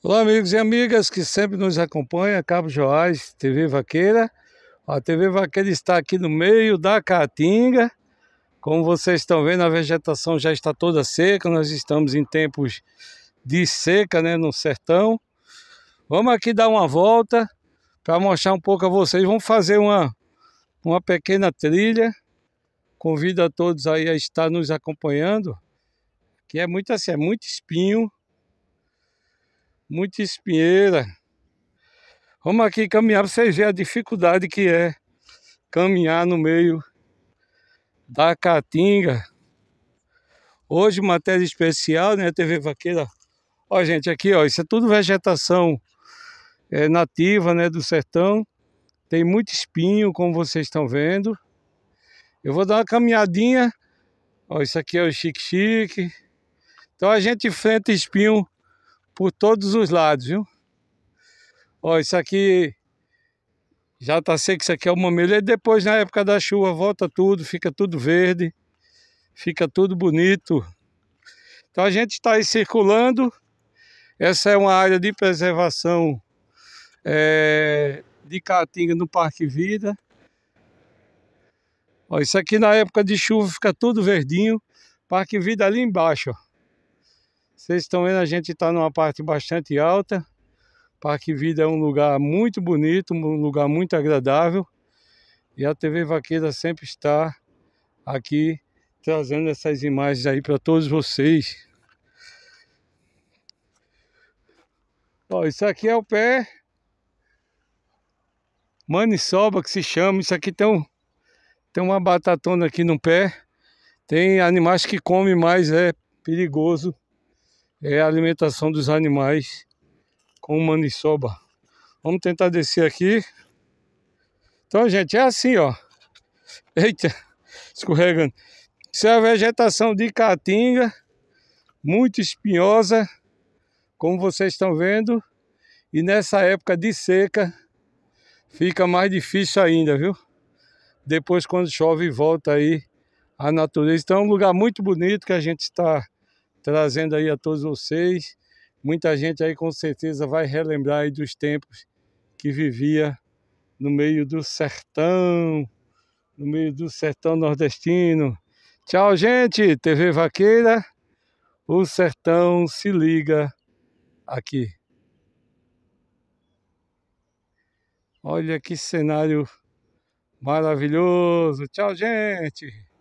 Olá, amigos e amigas que sempre nos acompanham, Cabo Joás, TV Vaqueira. A TV Vaqueira está aqui no meio da Caatinga. Como vocês estão vendo, a vegetação já está toda seca, nós estamos em tempos de seca, né, no sertão. Vamos aqui dar uma volta para mostrar um pouco a vocês. Vamos fazer uma, uma pequena trilha. Convido a todos aí a estar nos acompanhando. Que é muito assim, é muito espinho, muita espinheira. Vamos aqui caminhar para vocês verem a dificuldade que é caminhar no meio da caatinga. Hoje, matéria especial, né? TV Vaqueira. Ó, gente, aqui, ó, isso é tudo vegetação é, nativa, né, do sertão. Tem muito espinho, como vocês estão vendo. Eu vou dar uma caminhadinha. Ó, isso aqui é o chique-chique. Então a gente enfrenta espinho por todos os lados, viu? Ó, isso aqui já tá seco, isso aqui é o mamilo. E depois, na época da chuva, volta tudo, fica tudo verde, fica tudo bonito. Então a gente está aí circulando. Essa é uma área de preservação é, de Caatinga no Parque Vida. Ó, isso aqui na época de chuva fica tudo verdinho. Parque Vida ali embaixo, ó. Vocês estão vendo, a gente está numa parte bastante alta. Parque Vida é um lugar muito bonito, um lugar muito agradável. E a TV Vaqueira sempre está aqui trazendo essas imagens aí para todos vocês. Ó, isso aqui é o pé maniçoba que se chama. Isso aqui tem, um, tem uma batatona aqui no pé. Tem animais que comem mais, é perigoso é a alimentação dos animais com maniçoba. Vamos tentar descer aqui. Então, gente, é assim, ó. Eita, escorregando. Isso é a vegetação de caatinga, muito espinhosa, como vocês estão vendo. E nessa época de seca, fica mais difícil ainda, viu? Depois, quando chove, volta aí a natureza. Então, é um lugar muito bonito que a gente está trazendo aí a todos vocês. Muita gente aí com certeza vai relembrar aí dos tempos que vivia no meio do sertão, no meio do sertão nordestino. Tchau, gente. TV Vaqueira. O sertão se liga aqui. Olha que cenário maravilhoso. Tchau, gente.